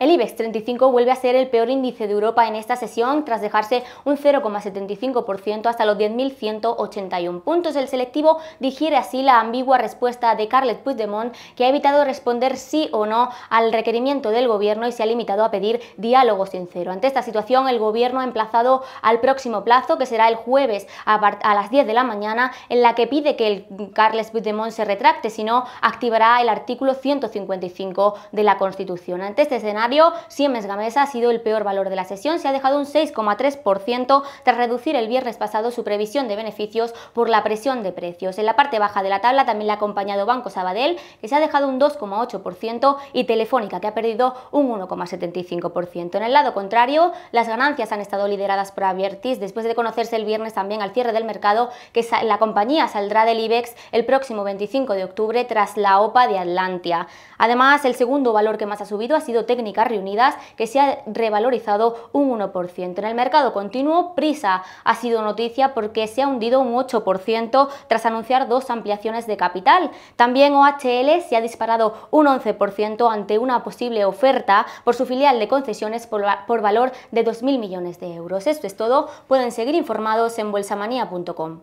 El IBEX 35 vuelve a ser el peor índice de Europa en esta sesión tras dejarse un 0,75% hasta los 10.181 puntos. El selectivo digiere así la ambigua respuesta de Carlet Puigdemont que ha evitado responder sí o no al requerimiento del gobierno y se ha limitado a pedir diálogo sincero. Ante esta situación el gobierno ha emplazado al próximo plazo que será el jueves a, las 10 de la mañana en la que pide que el Carles Puigdemont se retracte, si no activará el artículo 155 de la Constitución. Antes de este escenario Siemens Gamesa ha sido el peor valor de la sesión, se ha dejado un 6,3% tras reducir el viernes pasado su previsión de beneficios por la presión de precios. En la parte baja de la tabla también le ha acompañado Banco Sabadell, que se ha dejado un 2,8% y Telefónica, que ha perdido un 1,75%. En el lado contrario, las ganancias han estado lideradas por Abiertis después de conocerse el viernes también al cierre del mercado que la compañía saldrá del IBEX el próximo 25 de octubre tras la OPA de Atlantia. Además, el segundo valor que más ha subido ha sido Técnica reunidas que se ha revalorizado un 1%. En el mercado continuo, Prisa ha sido noticia porque se ha hundido un 8% tras anunciar dos ampliaciones de capital. También OHL se ha disparado un 11% ante una posible oferta por su filial de concesiones por, valor de 2.000 millones de euros. Esto es todo. Pueden seguir informados en bolsamanía.com.